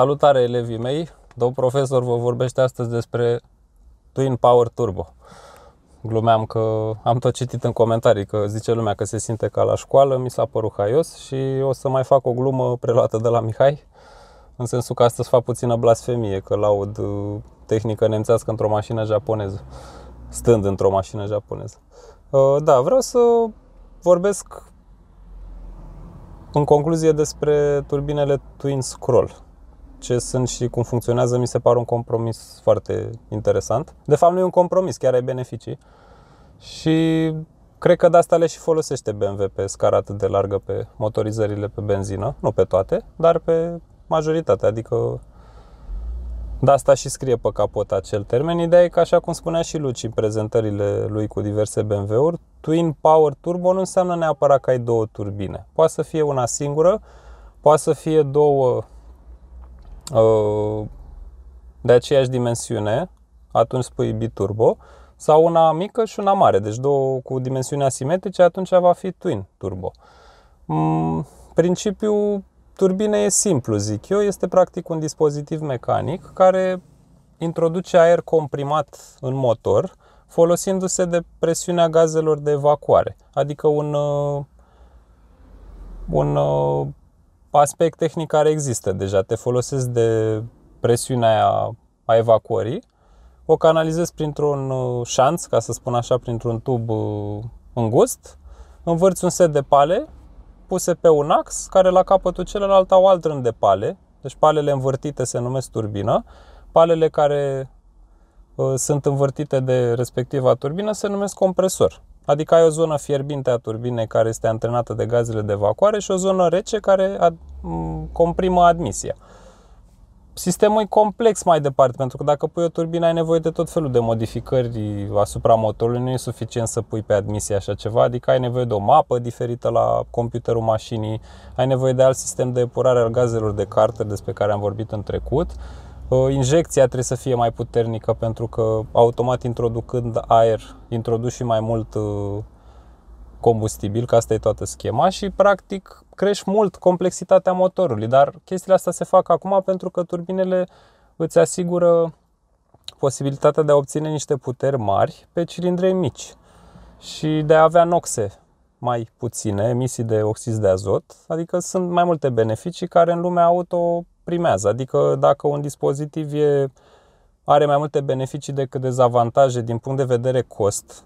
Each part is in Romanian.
Salutare elevii mei! Domn profesor vă vorbește astăzi despre Twin Power Turbo. Glumeam că am tot citit în comentarii că zice lumea că se simte ca la școală, mi s-a părut haios și o să mai fac o glumă preluată de la Mihai, în sensul că astăzi fac puțină blasfemie, că laud uh, tehnică nemțească într-o mașină japoneză, stând într-o mașină japoneză. Uh, da, vreau să vorbesc în concluzie despre turbinele Twin Scroll ce sunt și cum funcționează, mi se pare un compromis foarte interesant. De fapt, nu e un compromis, chiar ai beneficii. Și cred că de asta le și folosește BMW pe scară atât de largă pe motorizările pe benzină, nu pe toate, dar pe majoritatea, adică de asta și scrie pe capot acel termen. Ideea e că, așa cum spunea și Luci în prezentările lui cu diverse BMW-uri, Twin Power Turbo nu înseamnă neapărat că ai două turbine. Poate să fie una singură, poate să fie două Uh, de aceeași dimensiune, atunci spui biturbo, sau una mică și una mare, deci două cu dimensiuni asimetrice, atunci va fi twin turbo. Mm, principiul turbinei e simplu, zic eu, este practic un dispozitiv mecanic care introduce aer comprimat în motor, folosindu-se de presiunea gazelor de evacuare, adică un, uh, un uh, aspect tehnic care există deja. Te folosesc de presiunea aia a evacuării, o canalizezi printr-un uh, șanț, ca să spun așa, printr-un tub uh, îngust, învârți un set de pale puse pe un ax, care la capătul celălalt au alt rând de pale, deci palele învârtite se numesc turbină, palele care uh, sunt învârtite de respectiva turbină se numesc compresor. Adică ai o zonă fierbinte a turbinei care este antrenată de gazele de evacuare și o zonă rece care ad- comprimă admisia. Sistemul e complex mai departe, pentru că dacă pui o turbină ai nevoie de tot felul de modificări asupra motorului, nu e suficient să pui pe admisie așa ceva, adică ai nevoie de o mapă diferită la computerul mașinii, ai nevoie de alt sistem de epurare al gazelor de carter despre care am vorbit în trecut, Injecția trebuie să fie mai puternică pentru că automat introducând aer, introduci și mai mult uh, combustibil, că asta e toată schema și practic crești mult complexitatea motorului, dar chestiile astea se fac acum pentru că turbinele îți asigură posibilitatea de a obține niște puteri mari pe cilindrei mici și de a avea noxe mai puține, emisii de oxid de azot, adică sunt mai multe beneficii care în lumea auto primează. Adică dacă un dispozitiv e, are mai multe beneficii decât dezavantaje din punct de vedere cost,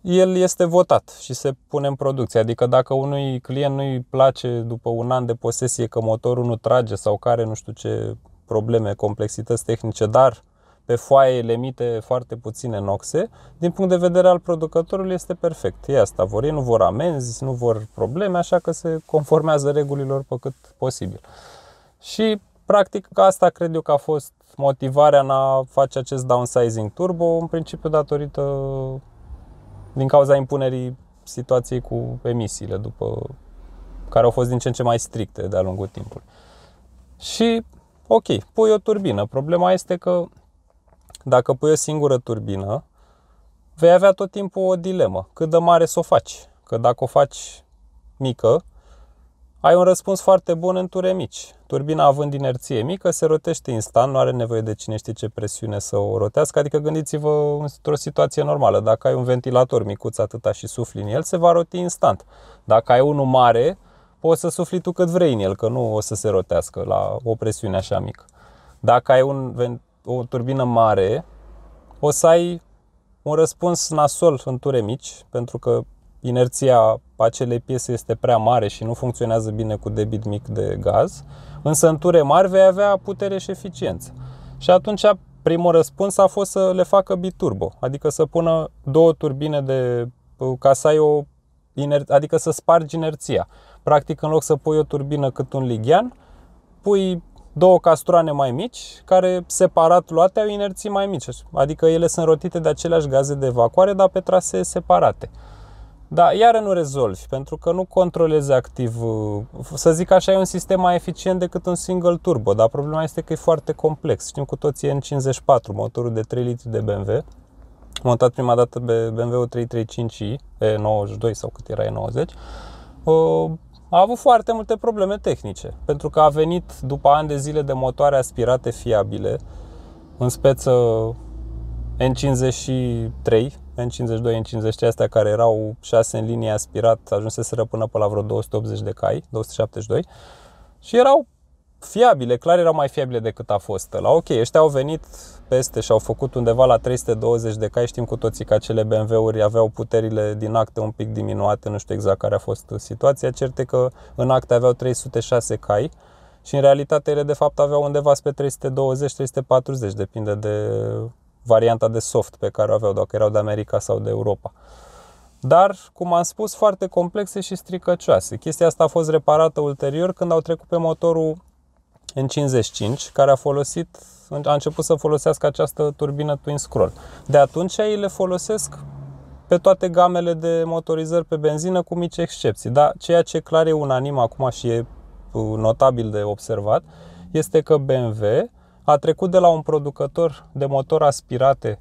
el este votat și se pune în producție. Adică dacă unui client nu-i place după un an de posesie că motorul nu trage sau care nu știu ce probleme, complexități tehnice, dar pe foaie le emite foarte puține noxe, din punct de vedere al producătorului este perfect. E asta vor, ei nu vor amenzi, nu vor probleme, așa că se conformează regulilor pe cât posibil. Și practic asta cred eu că a fost motivarea în a face acest downsizing turbo, în principiu datorită din cauza impunerii situației cu emisiile după care au fost din ce în ce mai stricte de-a lungul timpului. Și ok, pui o turbină. Problema este că dacă pui o singură turbină, vei avea tot timpul o dilemă. Cât de mare să o faci? Că dacă o faci mică, ai un răspuns foarte bun în ture mici. Turbina având inerție mică se rotește instant, nu are nevoie de cine știe ce presiune să o rotească, adică gândiți-vă într-o situație normală, dacă ai un ventilator micuț atâta și sufli în el, se va roti instant. Dacă ai unul mare, poți să sufli tu cât vrei în el, că nu o să se rotească la o presiune așa mică. Dacă ai un, o turbină mare, o să ai un răspuns nasol în ture mici, pentru că inerția acelei piese este prea mare și nu funcționează bine cu debit mic de gaz, însă în ture mari vei avea putere și eficiență. Și atunci primul răspuns a fost să le facă biturbo, adică să pună două turbine de ca să ai o iner, adică să spargi inerția. Practic în loc să pui o turbină cât un lighean, pui două castroane mai mici, care separat luate au inerții mai mici, adică ele sunt rotite de aceleași gaze de evacuare, dar pe trasee separate. Da, iară nu rezolvi, pentru că nu controlezi activ. Uh, să zic așa, e un sistem mai eficient decât un single turbo, dar problema este că e foarte complex. Știm cu toții N54, motorul de 3 litri de BMW, montat prima dată pe BMW 335i, E92 sau cât era E90, uh, a avut foarte multe probleme tehnice, pentru că a venit după ani de zile de motoare aspirate fiabile, în speță N53, N52, n 53, astea care erau 6 în linie aspirat, ajunseseră până pe la vreo 280 de cai, 272 și erau fiabile, clar erau mai fiabile decât a fost la Ok, ăștia au venit peste și au făcut undeva la 320 de cai, știm cu toții că acele BMW-uri aveau puterile din acte un pic diminuate, nu știu exact care a fost situația, certe că în acte aveau 306 cai și în realitate ele de fapt aveau undeva spre 320-340, depinde de varianta de soft pe care o aveau, dacă erau de America sau de Europa. Dar, cum am spus, foarte complexe și stricăcioase. Chestia asta a fost reparată ulterior când au trecut pe motorul în 55, care a folosit, a început să folosească această turbină twin scroll. De atunci ei le folosesc pe toate gamele de motorizări pe benzină, cu mici excepții. Dar ceea ce clar e unanim acum și e uh, notabil de observat, este că BMW a trecut de la un producător de motor aspirate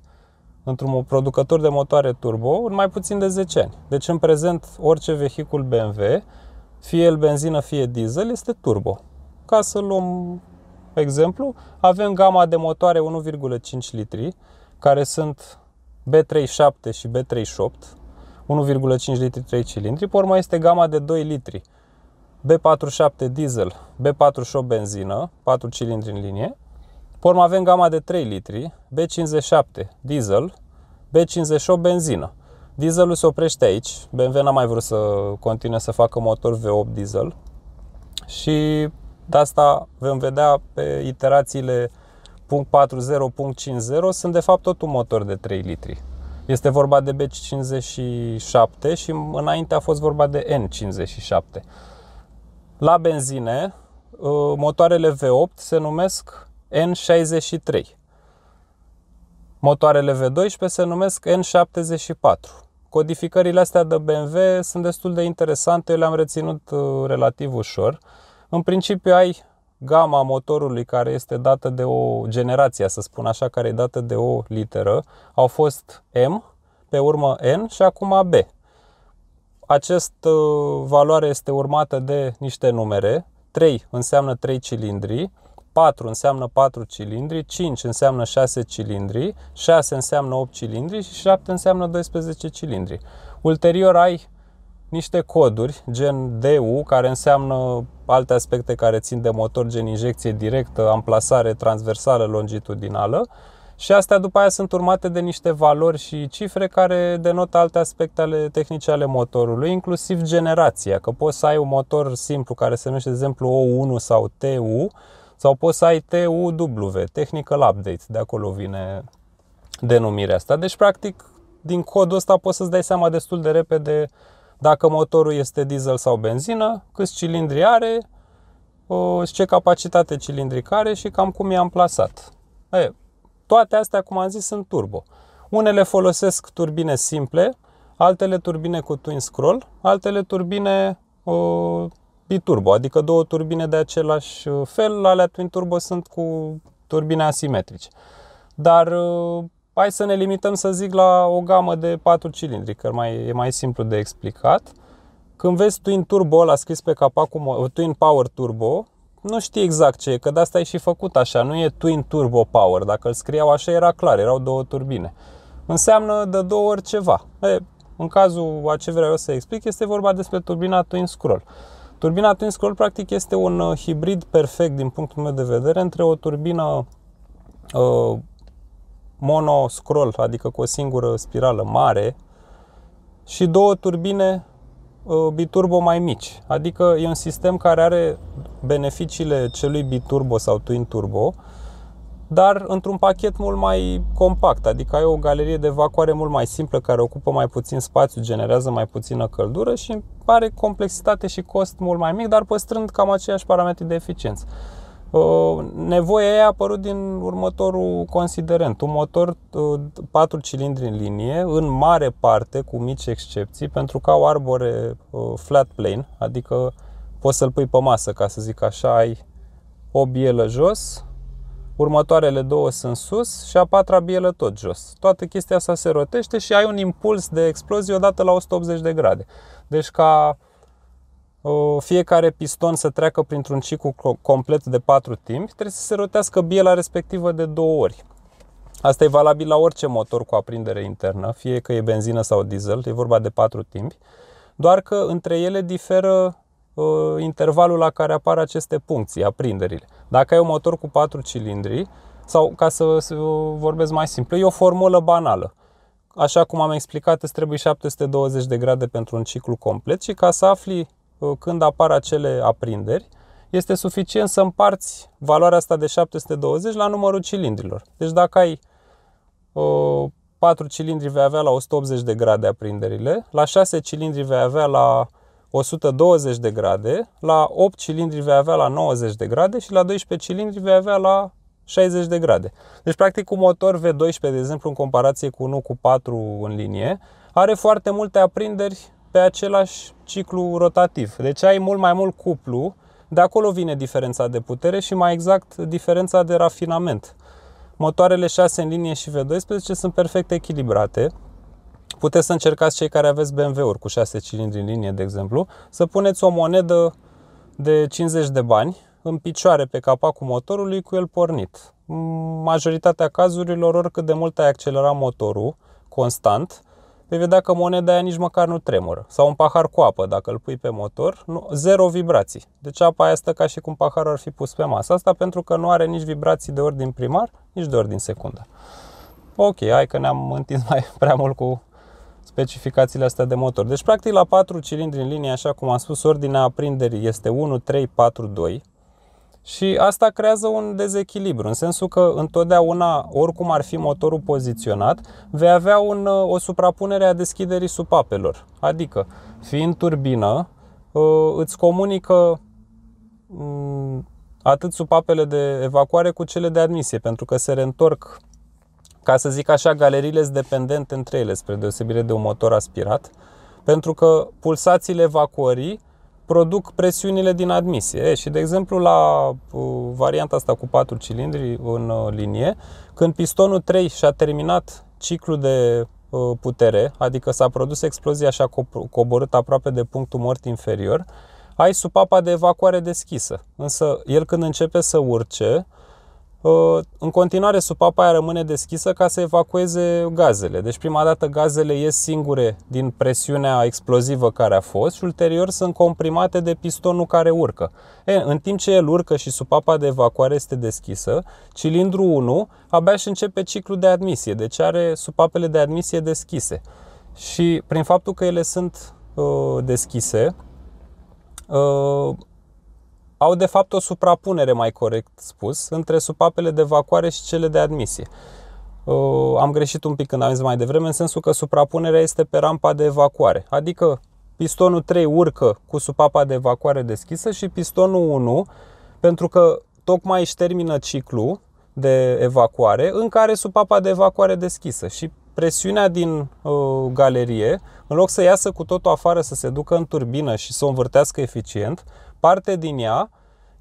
într-un producător de motoare turbo în mai puțin de 10 ani. Deci în prezent orice vehicul BMW, fie el benzină, fie diesel, este turbo. Ca să luăm exemplu, avem gama de motoare 1,5 litri, care sunt B37 și B38, 1,5 litri 3 cilindri, pe urmă este gama de 2 litri, B47 diesel, B48 benzină, 4 cilindri în linie, pe avem gama de 3 litri, B57 diesel, B58 benzină. Dieselul se oprește aici, BMW n-a mai vrut să continue să facă motor V8 diesel și de asta vom vedea pe iterațiile .40, .50 sunt de fapt tot un motor de 3 litri. Este vorba de B57 și înainte a fost vorba de N57. La benzine, uh, motoarele V8 se numesc N63. Motoarele V12 se numesc N74. Codificările astea de BMW sunt destul de interesante, eu le-am reținut uh, relativ ușor. În principiu ai gama motorului care este dată de o generație, să spun așa, care e dată de o literă, au fost M, pe urmă N și acum B. Această uh, valoare este urmată de niște numere. 3 înseamnă 3 cilindri, 4 înseamnă 4 cilindri, 5 înseamnă 6 cilindri, 6 înseamnă 8 cilindri și 7 înseamnă 12 cilindri. Ulterior ai niște coduri, gen DU, care înseamnă alte aspecte care țin de motor, gen injecție directă, amplasare transversală, longitudinală, și astea după aia sunt urmate de niște valori și cifre care denotă alte aspecte ale tehnice ale motorului, inclusiv generația, că poți să ai un motor simplu care se numește, de exemplu, O1 sau TU, sau poți să ai TUW, Technical update, de acolo vine denumirea asta. Deci, practic, din codul ăsta poți să-ți dai seama destul de repede dacă motorul este diesel sau benzină, câți cilindri are, ce capacitate cilindrică are și cam cum e amplasat. E, toate astea, cum am zis, sunt turbo. Unele folosesc turbine simple, altele turbine cu twin scroll, altele turbine uh, biturbo, adică două turbine de același uh, fel, alea twin turbo sunt cu turbine asimetrice. Dar uh, hai să ne limităm să zic la o gamă de 4 cilindri, că mai, e mai simplu de explicat. Când vezi twin turbo la scris pe capacul, uh, twin power turbo, nu știi exact ce e, că de asta e și făcut așa, nu e twin turbo power. Dacă îl scriau așa era clar, erau două turbine. Înseamnă de două ori ceva. E, în cazul a ce vreau eu să explic, este vorba despre turbina twin scroll. Turbina Twin Scroll practic este un uh, hibrid perfect din punctul meu de vedere între o turbină uh, scroll, adică cu o singură spirală mare, și două turbine uh, biturbo mai mici. Adică e un sistem care are beneficiile celui biturbo sau twin turbo, dar într-un pachet mult mai compact, adică ai o galerie de evacuare mult mai simplă care ocupă mai puțin spațiu, generează mai puțină căldură și are complexitate și cost mult mai mic, dar păstrând cam aceiași parametri de eficiență. Uh, nevoia aia a apărut din următorul considerent. Un motor 4 uh, cilindri în linie, în mare parte, cu mici excepții, pentru că au arbore uh, flat plane, adică poți să-l pui pe masă, ca să zic așa, ai o bielă jos, următoarele două sunt sus și a patra bielă tot jos. Toată chestia asta se rotește și ai un impuls de explozie odată la 180 de grade. Deci ca ă, fiecare piston să treacă printr-un ciclu complet de patru timp trebuie să se rotească biela respectivă de două ori. Asta e valabil la orice motor cu aprindere internă, fie că e benzină sau diesel, e vorba de patru timpi, doar că între ele diferă Uh, intervalul la care apar aceste puncții, aprinderile. Dacă ai un motor cu 4 cilindri, sau ca să, să vorbesc mai simplu, e o formulă banală. Așa cum am explicat, îți trebuie 720 de grade pentru un ciclu complet și ca să afli uh, când apar acele aprinderi, este suficient să împarți valoarea asta de 720 la numărul cilindrilor. Deci dacă ai uh, 4 cilindri vei avea la 180 de grade aprinderile, la 6 cilindri vei avea la 120 de grade, la 8 cilindri vei avea la 90 de grade și la 12 cilindri vei avea la 60 de grade. Deci, practic, un motor V12, de exemplu, în comparație cu unul cu 4 în linie, are foarte multe aprinderi pe același ciclu rotativ. Deci ai mult mai mult cuplu, de acolo vine diferența de putere și mai exact diferența de rafinament. Motoarele 6 în linie și V12 sunt perfect echilibrate, Puteți să încercați cei care aveți BMW-uri cu 6 cilindri în linie, de exemplu, să puneți o monedă de 50 de bani în picioare pe capacul motorului cu el pornit. Majoritatea cazurilor, oricât de mult ai accelera motorul constant, vei vedea că moneda aia nici măcar nu tremură. Sau un pahar cu apă, dacă îl pui pe motor, nu, zero vibrații. Deci apa aia stă ca și cum paharul ar fi pus pe masă. Asta pentru că nu are nici vibrații de ordin primar, nici de ordin secundar. Ok, hai că ne-am întins mai prea mult cu specificațiile astea de motor. Deci, practic, la 4 cilindri în linie, așa cum am spus, ordinea aprinderii este 1, 3, 4, 2 și asta creează un dezechilibru, în sensul că întotdeauna, oricum ar fi motorul poziționat, vei avea un, o suprapunere a deschiderii supapelor. Adică, fiind turbină, ă, îți comunică mm, atât supapele de evacuare cu cele de admisie, pentru că se reîntorc ca să zic așa, galeriile sunt dependente între ele, spre deosebire de un motor aspirat, pentru că pulsațiile evacuării produc presiunile din admisie. E, și, de exemplu, la uh, varianta asta cu 4 cilindri în uh, linie, când pistonul 3 și-a terminat ciclul de uh, putere, adică s-a produs explozia și a co- coborât aproape de punctul mort inferior, ai supapa de evacuare deschisă. Însă, el când începe să urce, uh, Uh, în continuare, supapa aia rămâne deschisă ca să evacueze gazele. Deci prima dată gazele ies singure din presiunea explozivă care a fost și ulterior sunt comprimate de pistonul care urcă. E, în timp ce el urcă și supapa de evacuare este deschisă, cilindrul 1 abia și începe ciclul de admisie, deci are supapele de admisie deschise. Și prin faptul că ele sunt uh, deschise, uh, au de fapt o suprapunere, mai corect spus, între supapele de evacuare și cele de admisie. Am greșit un pic când am zis mai devreme, în sensul că suprapunerea este pe rampa de evacuare, adică pistonul 3 urcă cu supapa de evacuare deschisă și pistonul 1, pentru că tocmai își termină ciclu de evacuare, în care supapa de evacuare deschisă și presiunea din uh, galerie, în loc să iasă cu totul afară, să se ducă în turbină și să o învârtească eficient, parte din ea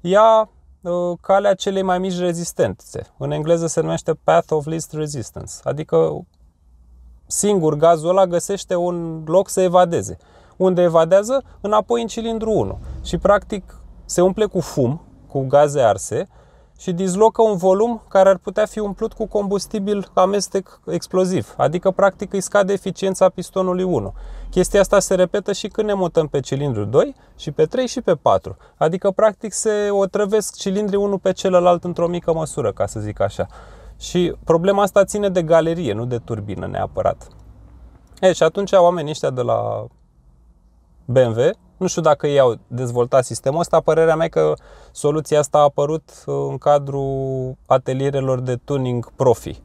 ia uh, calea celei mai mici rezistențe. În engleză se numește path of least resistance, adică singur gazul ăla găsește un loc să evadeze. Unde evadează? Înapoi în cilindru 1. Și practic se umple cu fum, cu gaze arse, și dislocă un volum care ar putea fi umplut cu combustibil amestec exploziv, adică practic îi scade eficiența pistonului 1. Chestia asta se repetă și când ne mutăm pe cilindrul 2 și pe 3 și pe 4, adică practic se otrăvesc cilindrii unul pe celălalt într-o mică măsură, ca să zic așa. Și problema asta ține de galerie, nu de turbină neapărat. E, și atunci oamenii ăștia de la BMW nu știu dacă ei au dezvoltat sistemul ăsta, părerea mea că soluția asta a apărut uh, în cadrul atelierelor de tuning profi,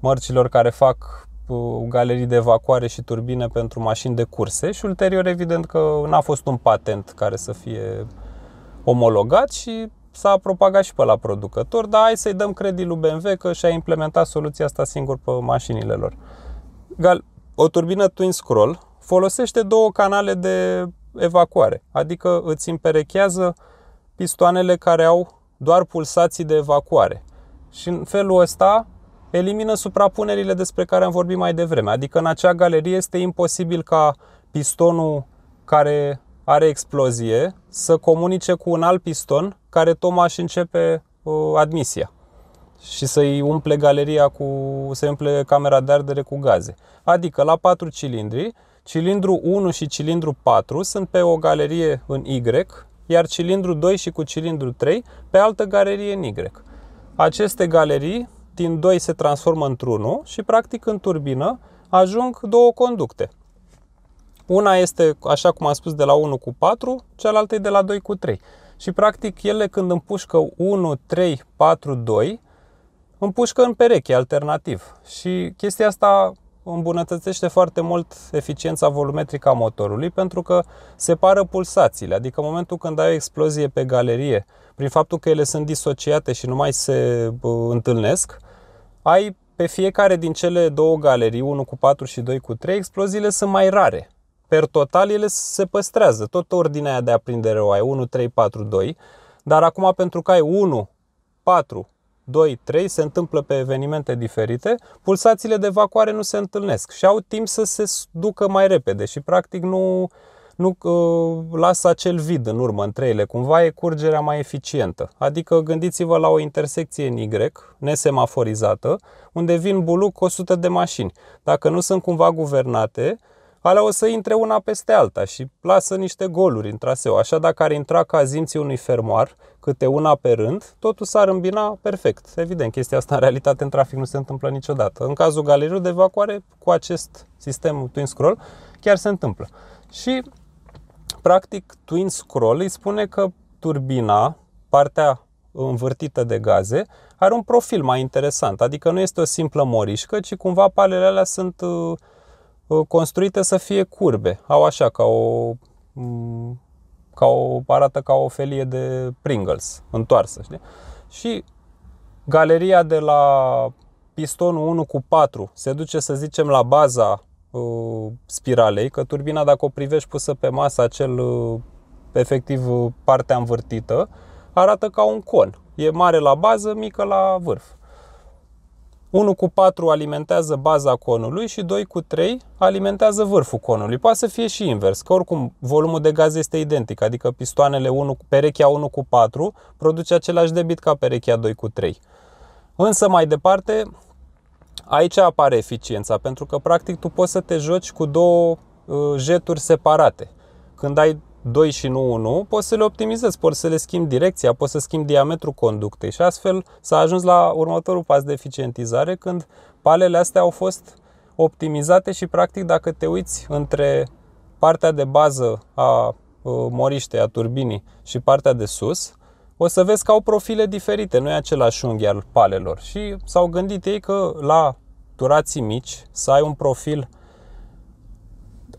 mărcilor care fac uh, galerii de evacuare și turbine pentru mașini de curse și ulterior evident că n-a fost un patent care să fie omologat și s-a propagat și pe la producător, dar hai să-i dăm credit lui BMW că și-a implementat soluția asta singur pe mașinile lor. Gal- o turbină twin scroll folosește două canale de evacuare, adică îți împerechează pistoanele care au doar pulsații de evacuare. Și în felul ăsta elimină suprapunerile despre care am vorbit mai devreme. Adică în acea galerie este imposibil ca pistonul care are explozie să comunice cu un alt piston care tocmai și începe uh, admisia și să-i umple galeria cu, să umple camera de ardere cu gaze. Adică la patru cilindri Cilindru 1 și cilindru 4 sunt pe o galerie în Y, iar cilindru 2 și cu cilindru 3 pe altă galerie în Y. Aceste galerii din 2 se transformă într-unul și practic în turbină ajung două conducte. Una este, așa cum am spus, de la 1 cu 4, cealaltă e de la 2 cu 3. Și practic ele când împușcă 1, 3, 4, 2, împușcă în pereche alternativ. Și chestia asta îmbunătățește foarte mult eficiența volumetrică a motorului pentru că separă pulsațiile, adică în momentul când ai o explozie pe galerie, prin faptul că ele sunt disociate și nu mai se întâlnesc, ai pe fiecare din cele două galerii, 1 cu 4 și 2 cu 3, exploziile sunt mai rare. Per total, ele se păstrează. Tot ordinea aia de aprindere o ai, 1, 3, 4, 2. Dar acum, pentru că ai 1, 4, 2, 3 se întâmplă pe evenimente diferite, pulsațiile de evacuare nu se întâlnesc și au timp să se ducă mai repede și practic nu, nu uh, lasă acel vid în urmă între ele. Cumva e curgerea mai eficientă. Adică gândiți-vă la o intersecție în Y, nesemaforizată, unde vin buluc 100 de mașini. Dacă nu sunt cumva guvernate, alea o să intre una peste alta și lasă niște goluri în traseu. Așa dacă ar intra ca zimții unui fermoar, câte una pe rând, totul s-ar îmbina perfect. Evident, chestia asta în realitate în trafic nu se întâmplă niciodată. În cazul galeriei de evacuare, cu acest sistem twin scroll, chiar se întâmplă. Și, practic, twin scroll îi spune că turbina, partea învârtită de gaze, are un profil mai interesant. Adică nu este o simplă morișcă, ci cumva palele alea sunt uh, Uh, construite să fie curbe. Au așa ca o mm, ca o, arată ca o felie de Pringles, întoarsă, știi? Și galeria de la pistonul 1 cu 4 se duce, să zicem, la baza uh, spiralei, că turbina, dacă o privești pusă pe masă, acel, uh, efectiv, uh, partea învârtită, arată ca un con. E mare la bază, mică la vârf. 1 cu 4 alimentează baza conului și 2 cu 3 alimentează vârful conului. Poate să fie și invers, că oricum volumul de gaz este identic, adică pistoanele 1, perechea 1 cu 4 produce același debit ca perechea 2 cu 3. Însă mai departe, aici apare eficiența, pentru că practic tu poți să te joci cu două uh, jeturi separate. Când ai 2 și nu 1, poți să le optimizezi, poți să le schimbi direcția, poți să schimbi diametrul conductei și astfel s-a ajuns la următorul pas de eficientizare când palele astea au fost optimizate și practic dacă te uiți între partea de bază a uh, moriștei, a turbinii și partea de sus, o să vezi că au profile diferite, nu e același unghi al palelor. Și s-au gândit ei că la turații mici să ai un profil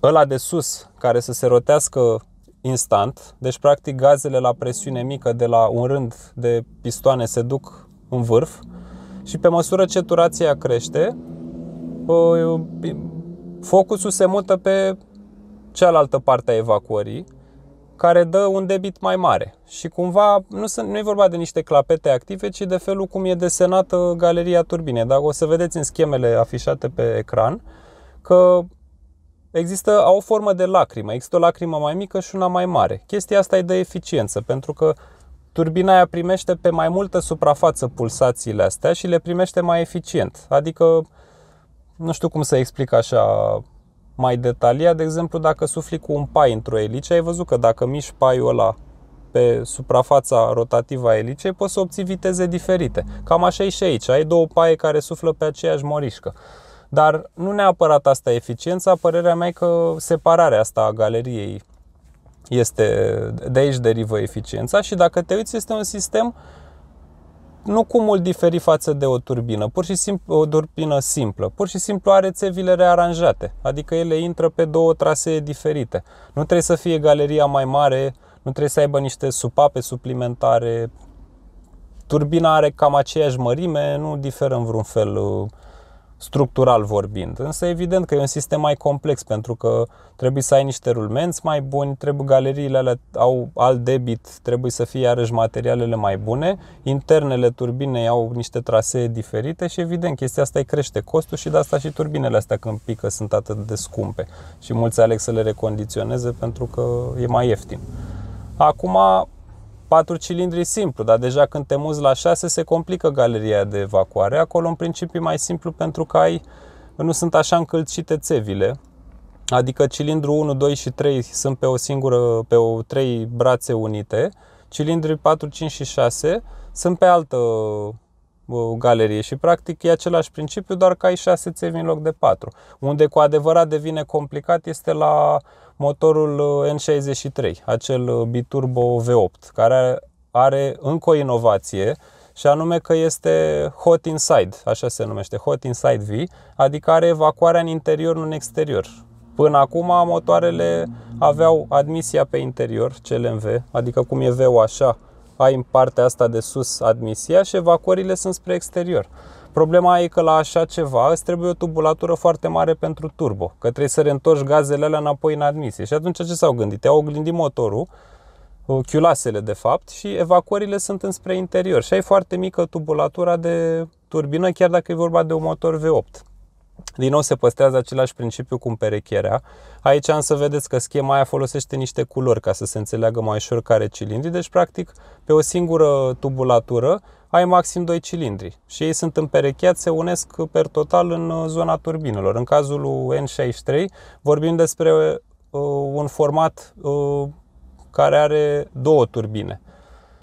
ăla de sus care să se rotească instant, deci practic gazele la presiune mică de la un rând de pistoane se duc în vârf și pe măsură ce turația crește, focusul se mută pe cealaltă parte a evacuării, care dă un debit mai mare. Și cumva, nu, sunt, nu e vorba de niște clapete active, ci de felul cum e desenată galeria turbinei. Dacă o să vedeți în schemele afișate pe ecran, că există au o formă de lacrimă. Există o lacrimă mai mică și una mai mare. Chestia asta e de eficiență, pentru că turbina aia primește pe mai multă suprafață pulsațiile astea și le primește mai eficient. Adică, nu știu cum să explic așa mai detaliat, de exemplu, dacă sufli cu un pai într-o elice, ai văzut că dacă miști paiul ăla pe suprafața rotativă a elicei, poți să obții viteze diferite. Cam așa e și aici, ai două paie care suflă pe aceeași morișcă. Dar nu neapărat asta eficiența, părerea mea e că separarea asta a galeriei este, de aici derivă eficiența și dacă te uiți este un sistem nu cu mult diferi față de o turbină, pur și simplu o turbină simplă. Pur și simplu are țevile rearanjate, adică ele intră pe două trasee diferite. Nu trebuie să fie galeria mai mare, nu trebuie să aibă niște supape suplimentare. Turbina are cam aceeași mărime, nu diferă în vreun fel uh, structural vorbind. Însă evident că e un sistem mai complex pentru că trebuie să ai niște rulmenți mai buni, trebuie galeriile alea au alt debit, trebuie să fie iarăși materialele mai bune, internele turbinei au niște trasee diferite și evident chestia asta îi crește costul și de asta și turbinele astea când pică sunt atât de scumpe și mulți aleg să le recondiționeze pentru că e mai ieftin. Acum 4 cilindri simplu, dar deja când te muți la 6 se complică galeria de evacuare. Acolo în principiu e mai simplu pentru că ai, nu sunt așa încălcite țevile. Adică cilindru 1, 2 și 3 sunt pe o singură, pe o trei brațe unite. Cilindrii 4, 5 și 6 sunt pe altă uh, galerie și practic e același principiu, doar că ai 6 țevi în loc de 4. Unde cu adevărat devine complicat este la motorul uh, N63, acel uh, biturbo V8, care are încă o inovație și anume că este hot inside, așa se numește, hot inside V, adică are evacuarea în interior, nu în exterior. Până acum motoarele aveau admisia pe interior, CLMV, adică cum e V-ul așa, ai în partea asta de sus admisia și evacuările sunt spre exterior. Problema e că la așa ceva îți trebuie o tubulatură foarte mare pentru turbo, că trebuie să reîntorci gazele alea înapoi în admisie. Și atunci ce s-au gândit? Au oglindit motorul, uh, chiulasele de fapt, și evacuările sunt înspre interior. Și ai foarte mică tubulatura de turbină, chiar dacă e vorba de un motor V8. Din nou se păstrează același principiu cu împerecherea. Aici să vedeți că schema aia folosește niște culori ca să se înțeleagă mai ușor care cilindri, deci practic pe o singură tubulatură ai maxim 2 cilindri și ei sunt împerecheați, se unesc per total în uh, zona turbinelor. În cazul lui N63 vorbim despre uh, un format uh, care are două turbine.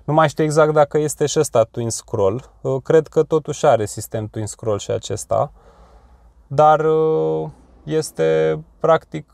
Nu mai știu exact dacă este și ăsta twin scroll, uh, cred că totuși are sistem twin scroll și acesta. Uh, dar uh, este practic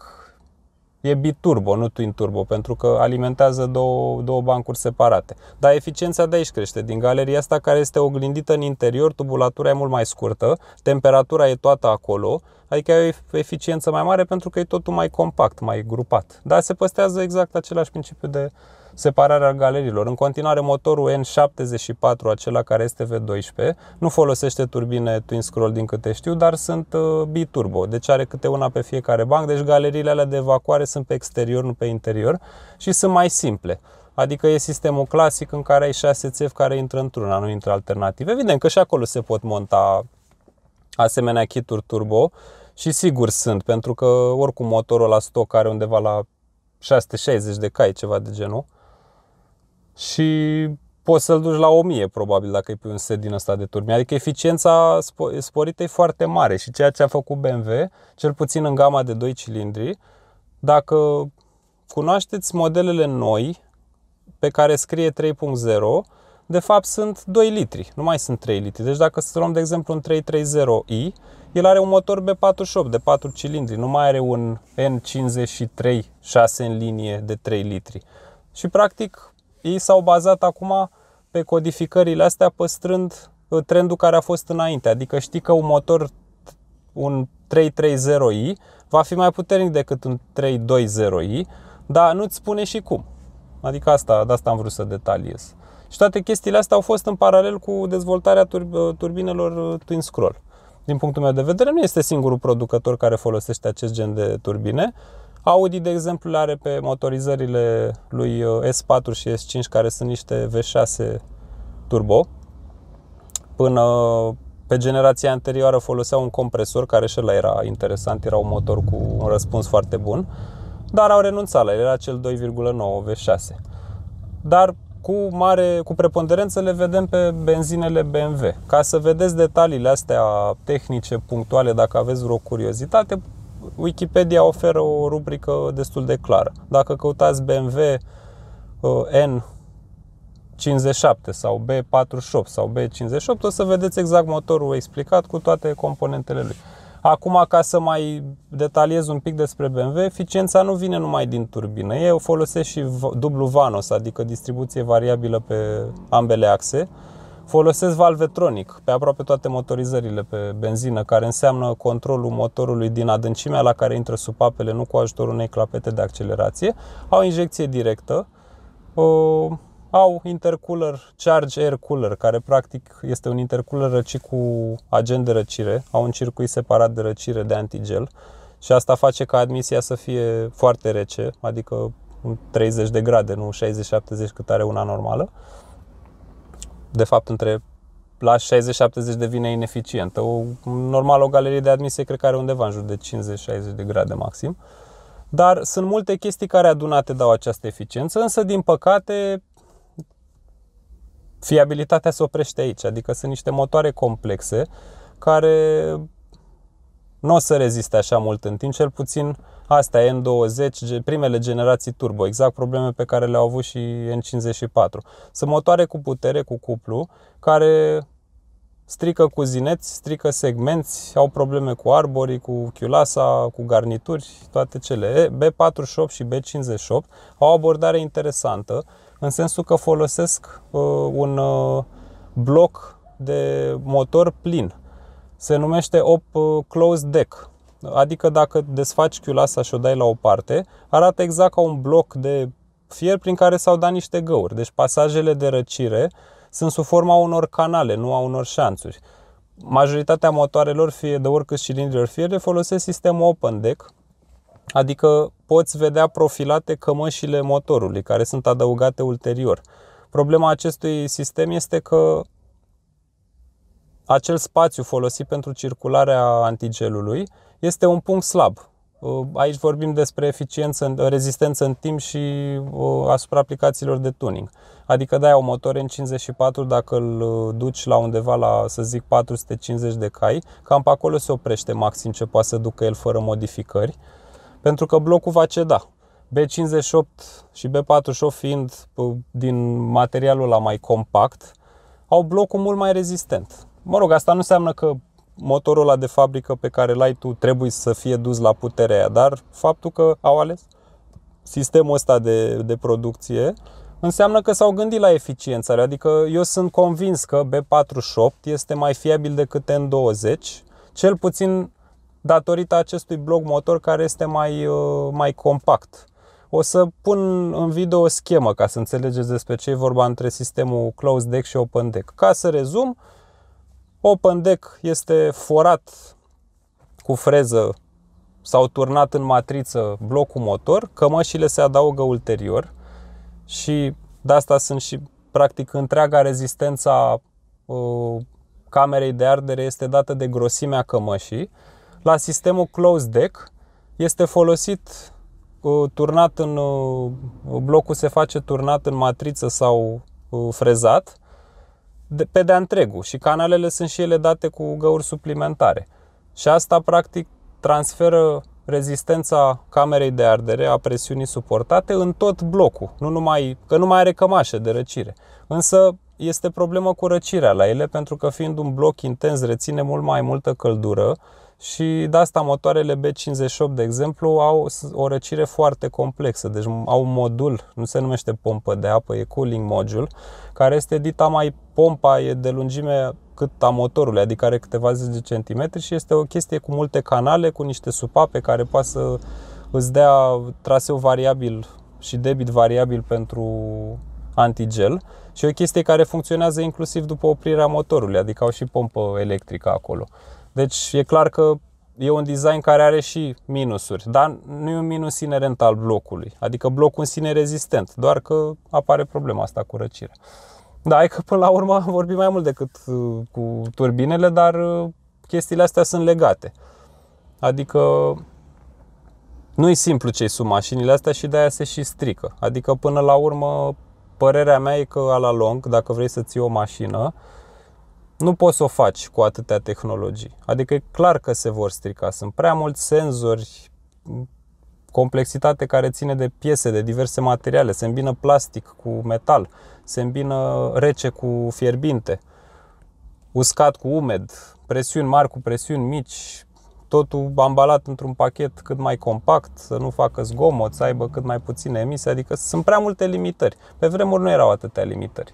e biturbo, nu twin turbo, pentru că alimentează două, două bancuri separate. Dar eficiența de aici crește, din galeria asta care este oglindită în interior, tubulatura e mult mai scurtă, temperatura e toată acolo, adică e o eficiență mai mare pentru că e totul mai compact, mai grupat. Dar se păstrează exact același principiu de, separarea galerilor. În continuare, motorul N74, acela care este V12, nu folosește turbine twin scroll din câte știu, dar sunt uh, biturbo, deci are câte una pe fiecare banc, deci galeriile alea de evacuare sunt pe exterior, nu pe interior și sunt mai simple. Adică e sistemul clasic în care ai șase țevi care intră într-una, nu intră alternativ. Evident că și acolo se pot monta asemenea kituri turbo și sigur sunt, pentru că oricum motorul la stoc are undeva la 660 de cai, ceva de genul și poți să-l duci la 1000 probabil dacă îi pui un set din ăsta de turme. Adică eficiența sporită e foarte mare și ceea ce a făcut BMW, cel puțin în gama de 2 cilindri, dacă cunoașteți modelele noi pe care scrie 3.0, de fapt sunt 2 litri, nu mai sunt 3 litri. Deci dacă să luăm de exemplu un 330i, el are un motor B48 de 4 cilindri, nu mai are un N53 6 în linie de 3 litri. Și practic ei s-au bazat acum pe codificările astea păstrând uh, trendul care a fost înainte. Adică știi că un motor, un 330i, va fi mai puternic decât un 320i, dar nu-ți spune și cum. Adică asta, de asta am vrut să detaliez. Și toate chestiile astea au fost în paralel cu dezvoltarea tur- uh, turbinelor uh, twin scroll. Din punctul meu de vedere, nu este singurul producător care folosește acest gen de turbine. Audi, de exemplu, are pe motorizările lui uh, S4 și S5, care sunt niște V6 turbo. Până uh, pe generația anterioară folosea un compresor, care și ăla era interesant, era un motor cu un răspuns foarte bun, dar au renunțat la el, era cel 2,9 V6. Dar cu mare, cu preponderență le vedem pe benzinele BMW. Ca să vedeți detaliile astea tehnice, punctuale, dacă aveți vreo curiozitate, Wikipedia oferă o rubrică destul de clară. Dacă căutați BMW N57 uh, sau B48 sau B58, o să vedeți exact motorul explicat cu toate componentele lui. Acum, ca să mai detaliez un pic despre BMW, eficiența nu vine numai din turbină. Eu folosesc și dublu vanos, adică distribuție variabilă pe ambele axe. Uh, Folosesc valvetronic pe aproape toate motorizările pe benzină, care înseamnă controlul motorului din adâncimea la care intră supapele, nu cu ajutorul unei clapete de accelerație. Au injecție directă, au intercooler, charge air cooler, care practic este un intercooler răcit cu agent de răcire, au un circuit separat de răcire de antigel și asta face ca admisia să fie foarte rece, adică 30 de grade, nu 60-70 cât are una normală de fapt, între la 60-70 devine ineficientă. O, normal, o galerie de admisie cred că are undeva în jur de 50-60 de grade maxim. Dar sunt multe chestii care adunate dau această eficiență, însă, din păcate, fiabilitatea se oprește aici. Adică sunt niște motoare complexe care nu o să reziste așa mult în timp, cel puțin asta e N20, primele generații turbo, exact probleme pe care le-au avut și N54. Sunt motoare cu putere, cu cuplu, care strică zineți, strică segmenți, au probleme cu arborii, cu chiulasa, cu garnituri, toate cele. B48 și B58 au o abordare interesantă, în sensul că folosesc uh, un uh, bloc de motor plin se numește op uh, closed deck. Adică dacă desfaci chiulasa și o dai la o parte, arată exact ca un bloc de fier prin care s-au dat niște găuri. Deci pasajele de răcire sunt sub forma unor canale, nu a unor șanțuri. Majoritatea motoarelor, fie de oricât cilindrilor fie, le folosesc sistemul open deck, adică poți vedea profilate cămășile motorului, care sunt adăugate ulterior. Problema acestui sistem este că acel spațiu folosit pentru circularea antigelului este un punct slab. Uh, aici vorbim despre eficiență, rezistență în timp și uh, asupra aplicațiilor de tuning. Adică dai un motor în 54 dacă îl uh, duci la undeva la, să zic, 450 de cai, cam pe acolo se oprește maxim ce poate să ducă el fără modificări, pentru că blocul va ceda. B58 și B48 fiind din materialul la mai compact, au blocul mult mai rezistent. Mă rog, asta nu înseamnă că motorul ăla de fabrică pe care l-ai tu trebuie să fie dus la puterea aia, dar faptul că au ales sistemul ăsta de, de producție înseamnă că s-au gândit la eficiența, adică eu sunt convins că B48 este mai fiabil decât N20, cel puțin datorită acestui bloc motor care este mai, uh, mai compact. O să pun în video o schemă ca să înțelegeți despre ce e vorba între sistemul closed deck și open deck. Ca să rezum, Open deck este forat cu freză sau turnat în matriță blocul motor, cămășile se adaugă ulterior și de asta sunt și practic întreaga rezistența uh, camerei de ardere este dată de grosimea cămășii. La sistemul close deck este folosit uh, turnat în uh, blocul se face turnat în matriță sau frezat pe de-a întregul și canalele sunt și ele date cu găuri suplimentare. Și asta, practic, transferă rezistența camerei de ardere a presiunii suportate în tot blocul, nu numai, că nu mai are cămașă de răcire. Însă este problemă cu răcirea la ele, pentru că fiind un bloc intens reține mult mai multă căldură și de asta motoarele B58, de exemplu, au o răcire foarte complexă. Deci au un modul, nu se numește pompă de apă, e cooling module, care este dita mai pompa e de lungime cât a motorului, adică are câteva zeci de centimetri și este o chestie cu multe canale, cu niște supape care poate să îți dea traseu variabil și debit variabil pentru antigel și o chestie care funcționează inclusiv după oprirea motorului, adică au și pompă electrică acolo. Deci e clar că e un design care are și minusuri, dar nu e un minus inerent al blocului. Adică blocul în sine e rezistent, doar că apare problema asta cu răcirea. Da, e că până la urmă am vorbit mai mult decât uh, cu turbinele, dar uh, chestiile astea sunt legate. Adică nu e simplu ce sunt mașinile astea și de-aia se și strică. Adică până la urmă părerea mea e că la long, dacă vrei să ții o mașină, nu poți să o faci cu atâtea tehnologii. Adică e clar că se vor strica. Sunt prea mulți senzori, complexitate care ține de piese, de diverse materiale. Se îmbină plastic cu metal, se îmbină rece cu fierbinte, uscat cu umed, presiuni mari cu presiuni mici, totul ambalat într-un pachet cât mai compact, să nu facă zgomot, să aibă cât mai puține emisii, adică sunt prea multe limitări. Pe vremuri nu erau atâtea limitări.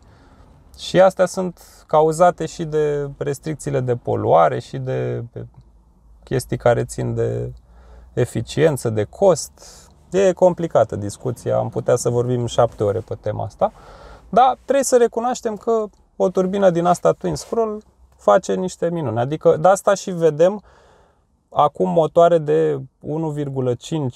Și astea sunt cauzate și de restricțiile de poluare și de chestii care țin de eficiență, de cost. E complicată discuția, am putea să vorbim șapte ore pe tema asta, dar trebuie să recunoaștem că o turbină din asta twin scroll face niște minuni. Adică de asta și vedem acum motoare de 1,5-2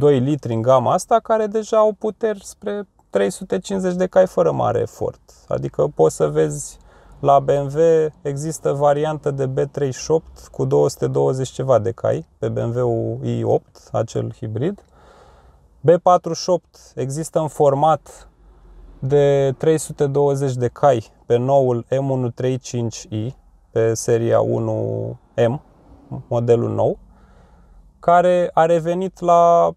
litri în gama asta care deja au puteri spre 350 de cai fără mare efort. Adică poți să vezi la BMW există variantă de B38 cu 220 ceva de cai pe BMW-ul i8, acel hibrid. B48 există în format de 320 de cai pe noul M135i, pe seria 1M, modelul nou, care a revenit la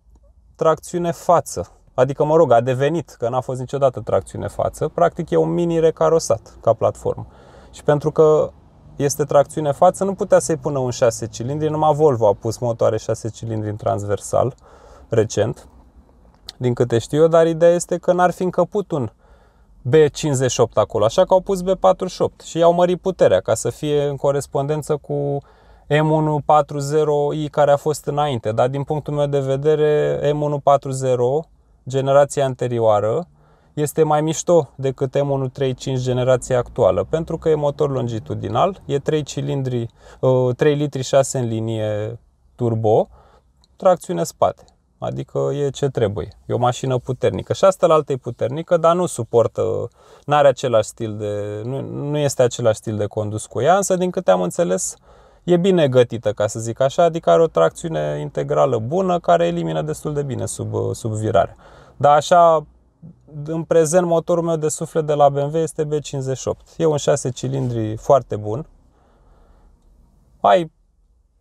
tracțiune față, Adică, mă rog, a devenit, că n-a fost niciodată tracțiune față, practic e un mini recarosat ca platformă. Și pentru că este tracțiune față, nu putea să-i pună un 6 cilindri, numai Volvo a pus motoare 6 cilindri în transversal recent, din câte știu eu, dar ideea este că n-ar fi încăput un B58 acolo, așa că au pus B48 și i-au mărit puterea ca să fie în corespondență cu M140i care a fost înainte, dar din punctul meu de vedere M140 generația anterioară este mai mișto decât M135 generația actuală, pentru că e motor longitudinal, e 3 cilindri, 3 uh, litri 6 în linie turbo, tracțiune spate. Adică e ce trebuie. E o mașină puternică. Și asta la altă e puternică, dar nu suportă, nu are același stil de, nu, nu este același stil de condus cu ea, însă din câte am înțeles, e bine gătită, ca să zic așa, adică are o tracțiune integrală bună care elimină destul de bine sub, sub virare. Dar așa, în prezent, motorul meu de suflet de la BMW este B58. E un 6 cilindri foarte bun. Ai,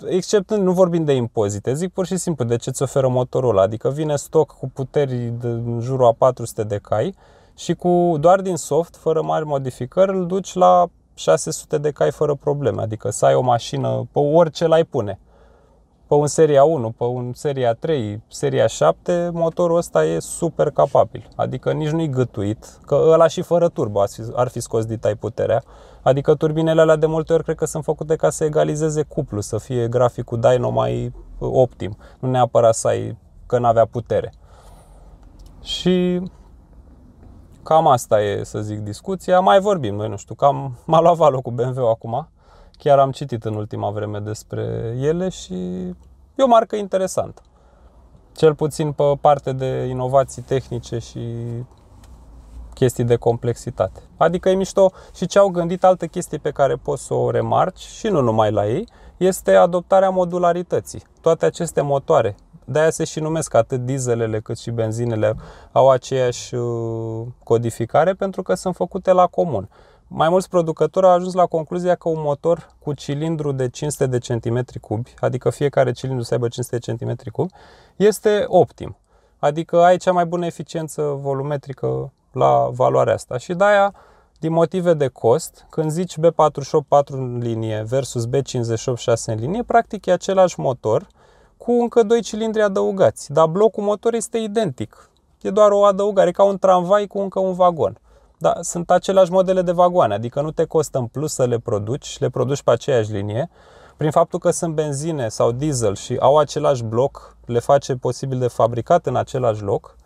except, nu vorbim de impozite, zic pur și simplu de ce îți oferă motorul ăla. Adică vine stoc cu puteri de, în jurul a 400 de cai și cu doar din soft, fără mari modificări, îl duci la 600 de cai fără probleme. Adică să ai o mașină pe orice l-ai pune pe un Seria 1, pe un Seria 3, Seria 7, motorul ăsta e super capabil. Adică nici nu-i gătuit, că ăla și fără turbo ar fi, scos din tai puterea. Adică turbinele alea de multe ori cred că sunt făcute ca să egalizeze cuplu, să fie graficul dyno mai optim. Nu neapărat să ai că n-avea putere. Și cam asta e, să zic, discuția. Mai vorbim, noi nu știu, cam m-a luat valul cu BMW acum Chiar am citit în ultima vreme despre ele și e o marcă interesantă. Cel puțin pe parte de inovații tehnice și chestii de complexitate. Adică e mișto și ce au gândit alte chestii pe care poți să o remarci și nu numai la ei, este adoptarea modularității. Toate aceste motoare, de-aia se și numesc atât dizelele cât și benzinele, au aceeași uh, codificare pentru că sunt făcute la comun. Mai mulți producători au ajuns la concluzia că un motor cu cilindru de 500 de cm cubi, adică fiecare cilindru să aibă 500 de cm cubi, este optim. Adică ai cea mai bună eficiență volumetrică la valoarea asta. Și de-aia, din motive de cost, când zici B48 4 în linie versus B58 6 în linie, practic e același motor cu încă doi cilindri adăugați. Dar blocul motor este identic. E doar o adăugare, ca un tramvai cu încă un vagon. Da, sunt aceleași modele de vagoane, adică nu te costă în plus să le produci, le produci pe aceeași linie. Prin faptul că sunt benzine sau diesel și au același bloc, le face posibil de fabricat în același loc,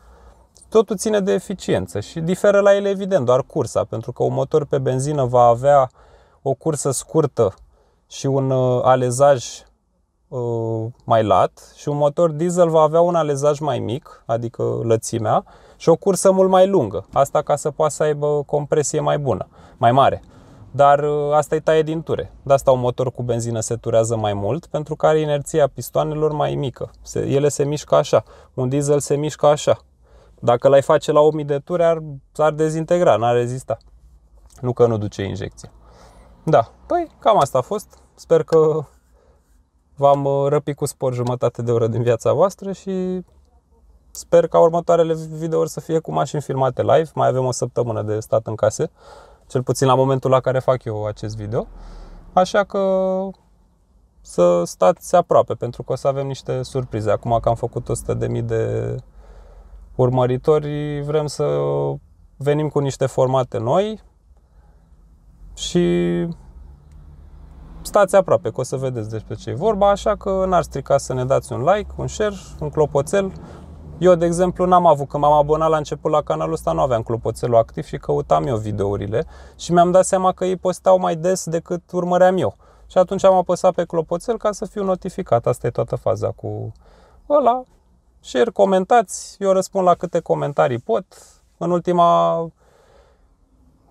totul ține de eficiență și diferă la ele evident doar cursa, pentru că un motor pe benzină va avea o cursă scurtă și un uh, alezaj uh, mai lat și un motor diesel va avea un alezaj mai mic, adică lățimea, și o cursă mult mai lungă. Asta ca să poată să aibă compresie mai bună, mai mare. Dar uh, asta e taie din ture. De asta un motor cu benzină se turează mai mult, pentru că are inerția pistoanelor mai mică. Se, ele se mișcă așa. Un diesel se mișcă așa. Dacă l-ai face la 8000 de ture, ar, ar dezintegra, n-ar rezista. Nu că nu duce injecție. Da, păi cam asta a fost. Sper că v-am uh, răpit cu spor jumătate de oră din viața voastră și Sper ca următoarele videouri să fie cu mașini filmate live. Mai avem o săptămână de stat în case, cel puțin la momentul la care fac eu acest video. Așa că să stați aproape, pentru că o să avem niște surprize. Acum că am făcut 100.000 de urmăritori, vrem să venim cu niște formate noi și stați aproape, că o să vedeți despre ce e vorba, așa că n-ar strica să ne dați un like, un share, un clopoțel, eu, de exemplu, n-am avut, când m-am abonat la început la canalul ăsta, nu aveam clopoțelul activ și căutam eu videourile și mi-am dat seama că ei postau mai des decât urmăream eu. Și atunci am apăsat pe clopoțel ca să fiu notificat. Asta e toată faza cu ăla. Share, comentați, eu răspund la câte comentarii pot. În ultima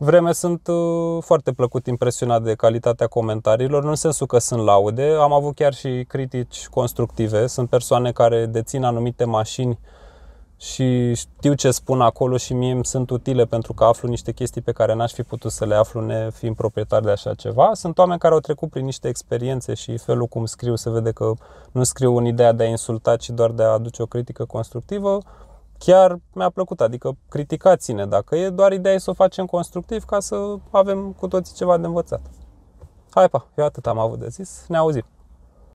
vreme sunt uh, foarte plăcut impresionat de calitatea comentariilor, nu în sensul că sunt laude, am avut chiar și critici constructive, sunt persoane care dețin anumite mașini și știu ce spun acolo și mie îmi sunt utile pentru că aflu niște chestii pe care n-aș fi putut să le aflu ne fiind proprietar de așa ceva. Sunt oameni care au trecut prin niște experiențe și felul cum scriu se vede că nu scriu în ideea de a insulta, ci doar de a aduce o critică constructivă chiar mi-a plăcut, adică criticați-ne dacă e, doar ideea e să o facem constructiv ca să avem cu toții ceva de învățat. Hai pa, eu atât am avut de zis, ne auzim!